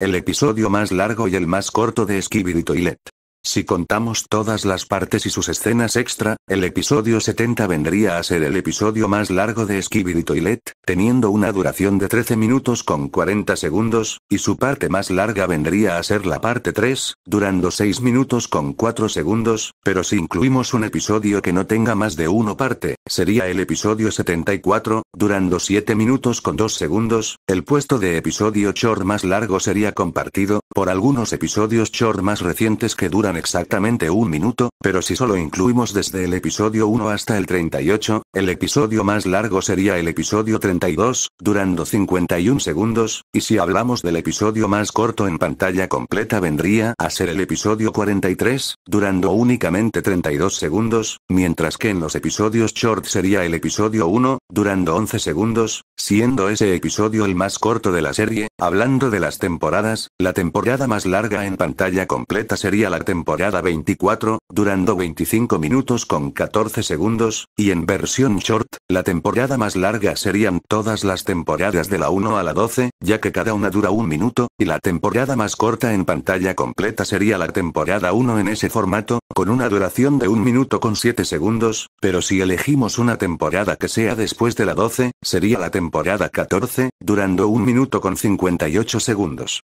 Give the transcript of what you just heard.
El episodio más largo y el más corto de Skibidi Toilet. Si contamos todas las partes y sus escenas extra, el episodio 70 vendría a ser el episodio más largo de Skibidi Toilet, teniendo una duración de 13 minutos con 40 segundos, y su parte más larga vendría a ser la parte 3, durando 6 minutos con 4 segundos, pero si incluimos un episodio que no tenga más de uno parte, sería el episodio 74, durando 7 minutos con 2 segundos, el puesto de episodio short más largo sería compartido, por algunos episodios short más recientes que duran exactamente un minuto, pero si solo incluimos desde el episodio 1 hasta el 38, el episodio más largo sería el episodio 38 durando 51 segundos, y si hablamos del episodio más corto en pantalla completa vendría a ser el episodio 43, durando únicamente 32 segundos, mientras que en los episodios short sería el episodio 1, durando 11 segundos, siendo ese episodio el más corto de la serie, hablando de las temporadas, la temporada más larga en pantalla completa sería la temporada 24, durando 25 minutos con 14 segundos, y en versión short, la temporada más larga serían todas las temporadas de la 1 a la 12, ya que cada una dura un minuto, y la temporada más corta en pantalla completa sería la temporada 1 en ese formato, con una duración de 1 minuto con 7 segundos, pero si elegimos una temporada que sea después de la 12, sería la temporada 14, durando 1 minuto con 58 segundos.